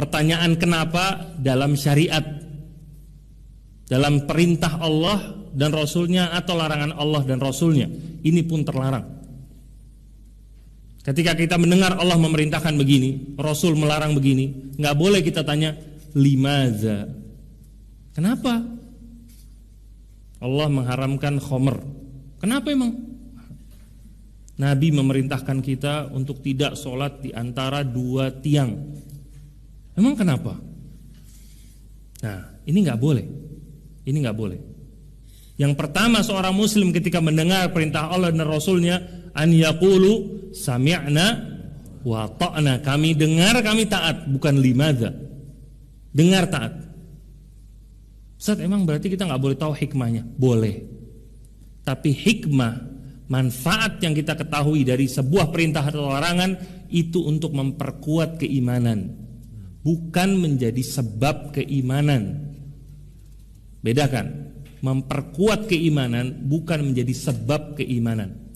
Pertanyaan kenapa dalam syariat dalam perintah Allah dan Rasulnya atau larangan Allah dan Rasulnya ini pun terlarang. Ketika kita mendengar Allah memerintahkan begini, Rasul melarang begini, nggak boleh kita tanya limaza. Kenapa? Allah mengharamkan khomer. Kenapa emang? Nabi memerintahkan kita untuk tidak sholat di antara dua tiang Emang kenapa? Nah, ini nggak boleh. Ini nggak boleh. Yang pertama seorang muslim ketika mendengar perintah Allah dan Rasulnya an yakulu sami'na wa ta'na kami dengar kami taat bukan limadza dengar taat Saat emang berarti kita nggak boleh tahu hikmahnya boleh tapi hikmah manfaat yang kita ketahui dari sebuah perintah atau larangan itu untuk memperkuat keimanan bukan menjadi sebab keimanan. Bedakan, memperkuat keimanan bukan menjadi sebab keimanan.